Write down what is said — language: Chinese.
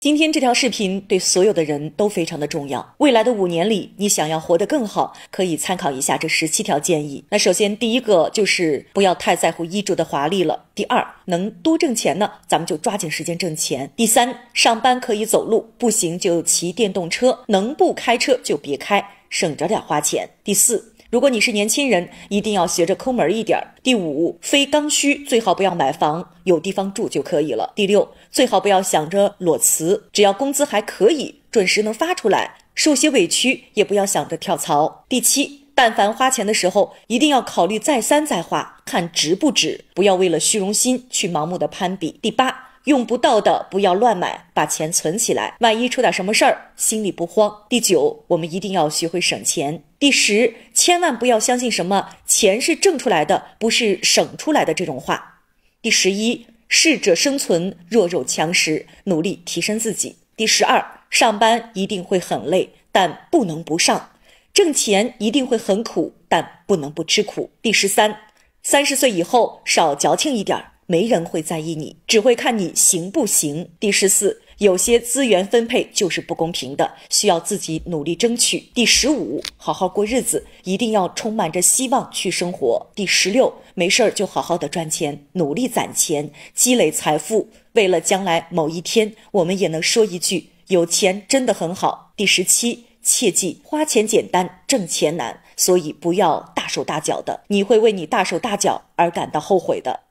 今天这条视频对所有的人都非常的重要。未来的五年里，你想要活得更好，可以参考一下这十七条建议。那首先第一个就是不要太在乎衣着的华丽了。第二，能多挣钱呢，咱们就抓紧时间挣钱。第三，上班可以走路，不行就骑电动车，能不开车就别开，省着点花钱。第四。如果你是年轻人，一定要学着抠门一点第五，非刚需最好不要买房，有地方住就可以了。第六，最好不要想着裸辞，只要工资还可以，准时能发出来，受些委屈也不要想着跳槽。第七，但凡花钱的时候，一定要考虑再三再花，看值不值，不要为了虚荣心去盲目的攀比。第八。用不到的不要乱买，把钱存起来，万一出点什么事儿，心里不慌。第九，我们一定要学会省钱。第十，千万不要相信什么“钱是挣出来的，不是省出来的”这种话。第十一，适者生存，弱肉强食，努力提升自己。第十二，上班一定会很累，但不能不上；挣钱一定会很苦，但不能不吃苦。第十三，三十岁以后少矫情一点儿。没人会在意你，只会看你行不行。第十四，有些资源分配就是不公平的，需要自己努力争取。第十五，好好过日子，一定要充满着希望去生活。第十六，没事儿就好好的赚钱，努力攒钱，积累财富，为了将来某一天我们也能说一句有钱真的很好。第十七，切记花钱简单，挣钱难，所以不要大手大脚的，你会为你大手大脚而感到后悔的。